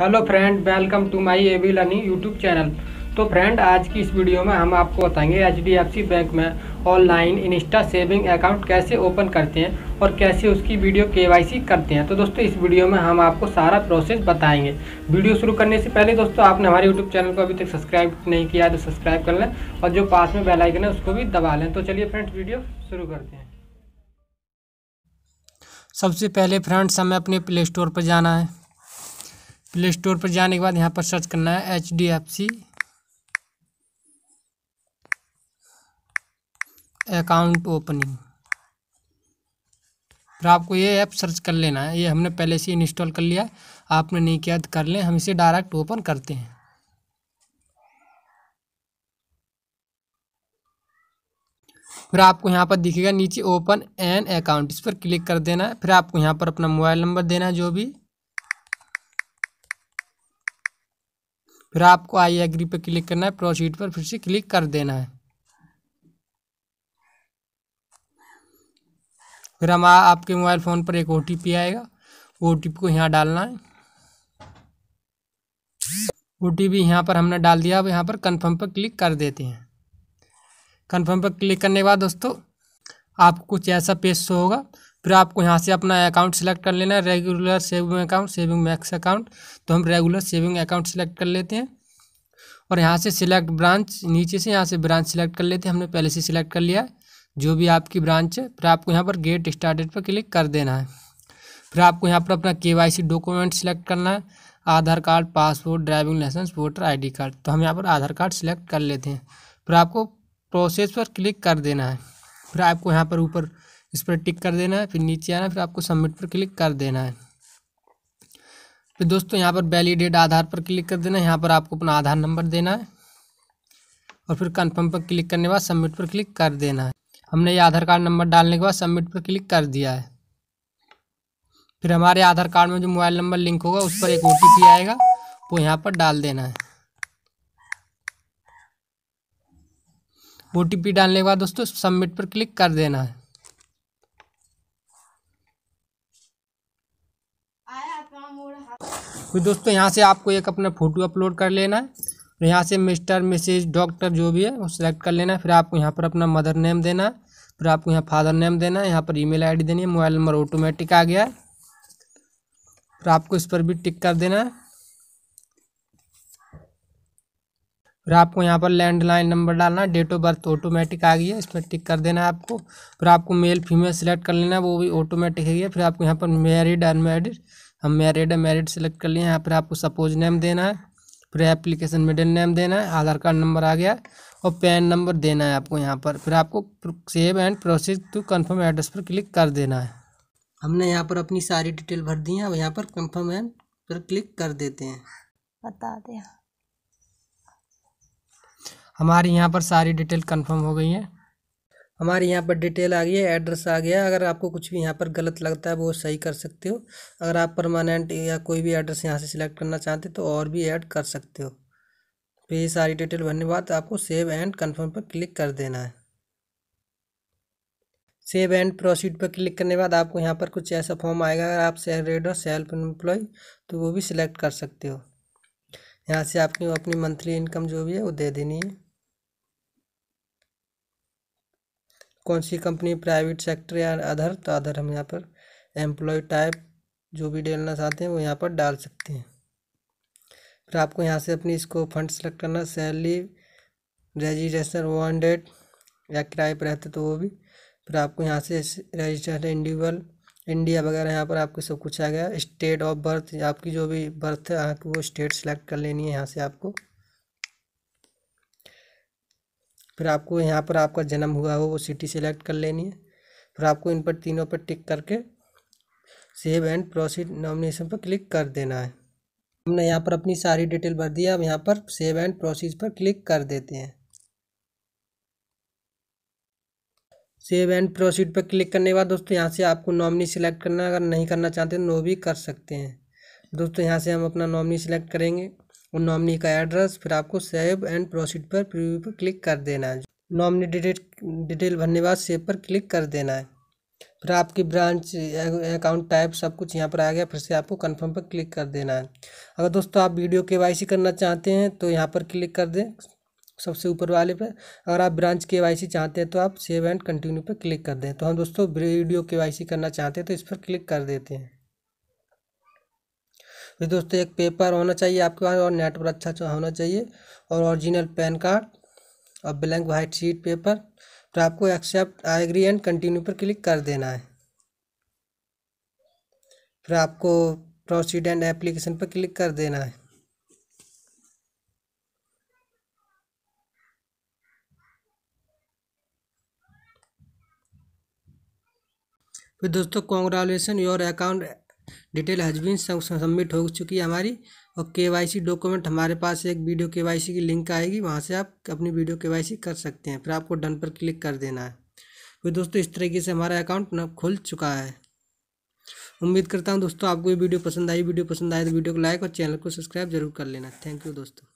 hello friend welcome to my AV learning YouTube channel तो friend आज की इस वीडियो में हम आपको बताएंगे एचडीएफसी बैंक में ऑनलाइन इंस्टा सेविंग अकाउंट कैसे ओपन करते हैं और कैसे उसकी वीडियो केवाईसी करते हैं तो दोस्तों इस वीडियो में हम आपको सारा प्रोसेस बताएंगे वीडियो शुरू करने से पहले दोस्तों आपने हमारे यूट्यूब चैनल को अभी तक सब्सक्राइब नहीं किया है तो सब्सक्राइब कर लें और जो पास में बेलाइकन है उसको भी दबा लें तो चलिए फ्रेंड वीडियो शुरू करते हैं सबसे पहले फ्रेंड्स हमें अपने प्ले स्टोर पर जाना है प्ले स्टोर पर जाने के बाद यहाँ पर सर्च करना है H D F C account opening फिर आपको ये ऐप सर्च कर लेना है ये हमने पहले से इंस्टॉल कर लिया आपने नहीं किया तो कर लें हम इसे डायरेक्ट ओपन करते हैं फिर आपको यहाँ पर दिखेगा नीचे ओपन एन अकाउंट इस पर क्लिक कर देना है फिर आपको यहाँ पर अपना मोबाइल नंबर देना है जो भी फिर आपको आई एग्री पे क्लिक करना है प्रोसीड पर फिर से क्लिक कर देना है फिर हम आपके मोबाइल फ़ोन पर एक ओ आएगा ओ को यहाँ डालना है ओ टी पी यहाँ पर हमने डाल दिया अब यहाँ पर कन्फर्म पर क्लिक कर देते हैं कन्फर्म पर क्लिक करने के बाद दोस्तों आपको कुछ ऐसा पेज शो होगा फिर आपको यहाँ से अपना अकाउंट सेलेक्ट कर लेना है regular saving account saving max account तो हम रेगुलर सेविंग अकाउंट सेलेक्ट कर लेते हैं और यहाँ से सिलेक्ट ब्रांच नीचे से यहाँ से ब्रांच सेलेक्ट कर लेते हैं हमने पहले से सिलेक्ट कर लिया है जो भी आपकी ब्रांच है फिर आपको यहाँ पर गेट स्टार्टेड पर क्लिक कर देना है फिर आपको यहाँ पर अपना के वाई सी डॉक्यूमेंट सेलेक्ट करना है Aadhaar card passport driving licence voter D card तो हम यहाँ पर आधार कार्ड सेलेक्ट कर लेते हैं फिर आपको प्रोसेस पर क्लिक कर देना है फिर आपको यहाँ पर ऊपर इस पर टिक कर देना है फिर नीचे आना फिर आपको सबमिट पर क्लिक कर देना है फिर दोस्तों यहाँ पर वैलिडेट आधार पर क्लिक कर देना है यहाँ पर आपको अपना आधार नंबर देना है और फिर कन्फर्म पर क्लिक करने के बाद सबमिट पर क्लिक कर देना है हमने ये आधार कार्ड नंबर डालने के बाद सबमिट पर क्लिक कर दिया है फिर हमारे आधार कार्ड में जो मोबाइल नंबर लिंक होगा उस पर एक ओ आएगा वो यहाँ पर डाल देना है ओ डालने के बाद दोस्तों सबमिट पर क्लिक कर देना है फिर तो दोस्तों यहाँ से आपको एक अपना फ़ोटो अपलोड कर लेना है और यहाँ से मिस्टर मिसेज डॉक्टर जो भी है वो सिलेक्ट कर लेना है फिर आपको यहाँ पर अपना मदर नेम देना है फिर आपको यहाँ फादर नेम देना है यहाँ पर ईमेल आईडी देनी है मोबाइल नंबर ऑटोमेटिक आ गया है फिर आपको इस पर भी टिक कर देना है फिर आपको यहाँ पर लैंडलाइन नंबर डालना डेट ऑफ बर्थ ऑटोमेटिक आ गई है इसमें टिक कर देना है आपको फिर आपको मेल फीमेल सेलेक्ट कर लेना है वो भी ऑटोमेटिक है फिर आपको यहाँ पर मैरिड अनमेरिड हम मैरिड मैरिड सेलेक्ट कर लिए यहाँ पर आपको सपोज नेम देना है फिर एप्लीकेशन मिडिल नेम देना है आधार कार्ड नंबर आ गया और पैन नंबर देना है आपको यहाँ पर फिर आपको save and process to confirm address पर क्लिक कर देना है हमने यहाँ पर अपनी सारी डिटेल भर दी है अब यहाँ पर कन्फर्म एंड पर क्लिक कर देते हैं बता दें हमारे यहाँ पर सारी डिटेल कंफर्म हो गई है हमारे यहाँ पर डिटेल आ गई है एड्रेस आ गया अगर आपको कुछ भी यहाँ पर गलत लगता है वो सही कर सकते हो अगर आप परमानेंट या कोई भी एड्रेस यहाँ से सिलेक्ट करना चाहते हो तो और भी ऐड कर सकते हो फिर तो ये सारी डिटेल भरने बाद आपको सेव एंड कन्फर्म पर क्लिक कर देना है सेव एंड प्रोसीड पर क्लिक करने बाद आपको यहाँ पर कुछ ऐसा फॉर्म आएगा अगर आप सैलरेड और सेल्फ एम्प्लॉय तो वो भी सिलेक्ट कर सकते हो यहाँ से आपकी अपनी मंथली इनकम जो भी है वो दे देनी है कौन सी कंपनी प्राइवेट सेक्टर या अधर तो अधर हम यहाँ पर एम्प्लॉय टाइप जो भी डालना चाहते हैं वो यहाँ पर डाल सकते हैं फिर आपको यहाँ से अपनी इसको फंड सेलेक्ट करना सैलरी रजिस्ट्रेशन वन डेट या किराए पर रहते तो वो भी फिर आपको यहाँ से रजिस्ट्रेशन इंडिविजुअल इंडिया वगैरह यहाँ पर आपको सब कुछ आ गया स्टेट ऑफ बर्थ आपकी जो भी बर्थ है आपको वो स्टेट सेलेक्ट कर लेनी है यहाँ से आपको फिर आपको यहाँ पर आपका जन्म हुआ हो वो सिटी सेलेक्ट कर लेनी है फिर आपको इन पर तीनों पर टिक करके सेव एंड प्रोसीड नॉमिनेशन पर क्लिक कर देना है हमने यहाँ पर अपनी सारी डिटेल भर दी अब यहाँ पर सेव एंड प्रोसीज पर क्लिक कर देते हैं सेव एंड प्रोसीड पर क्लिक करने के बाद दोस्तों यहाँ से आपको नॉमिनी सिलेक्ट करना अगर नहीं करना चाहते तो नो भी कर सकते हैं दोस्तों यहाँ से हम अपना नॉमिनी सिलेक्ट करेंगे और नॉमिनी का एड्रेस फिर आपको सेव एंड प्रोसीड पर प्रीव्यू पर क्लिक कर देना है नॉमिनी डिटेल डिटेल भरने बाद सेव पर क्लिक कर देना है फिर आपकी ब्रांच अकाउंट टाइप सब कुछ यहाँ पर आ गया फिर से आपको कन्फर्म पर क्लिक कर देना है अगर दोस्तों आप वीडियो के करना चाहते हैं तो यहाँ पर क्लिक कर दें सबसे ऊपर वाले पर अगर आप ब्रांच के चाहते हैं तो आप सेव एंड कंटिन्यू पर क्लिक कर दें तो हम दोस्तों वीडियो के करना चाहते हैं तो इस पर क्लिक कर देते हैं फिर दोस्तों एक पेपर होना चाहिए आपके पास और नेटवर्क अच्छा, अच्छा होना चाहिए और ओरिजिनल पैन कार्ड और ब्लैंक वाइट शीट पेपर तो आपको accept I agree and continue पर क्लिक कर देना है फिर आपको प्रोसीड एंड एप्लीकेशन पर क्लिक कर देना है फिर दोस्तों congratulation your account detail has been submit हो चुकी है हमारी और केवाईसी डॉक्यूमेंट हमारे पास एक वीडियो केवाईसी की लिंक आएगी वहाँ से आप अपनी वीडियो केवाईसी कर सकते हैं फिर आपको डन पर क्लिक कर देना है फिर दोस्तों इस तरीके से हमारा अकाउंट खुल चुका है उम्मीद करता हूँ दोस्तों आपको ये वीडियो पसंद आई वीडियो पसंद आए तो वीडियो को लाइक और चैनल को सब्सक्राइब जरूर कर लेना थैंक यू दोस्तों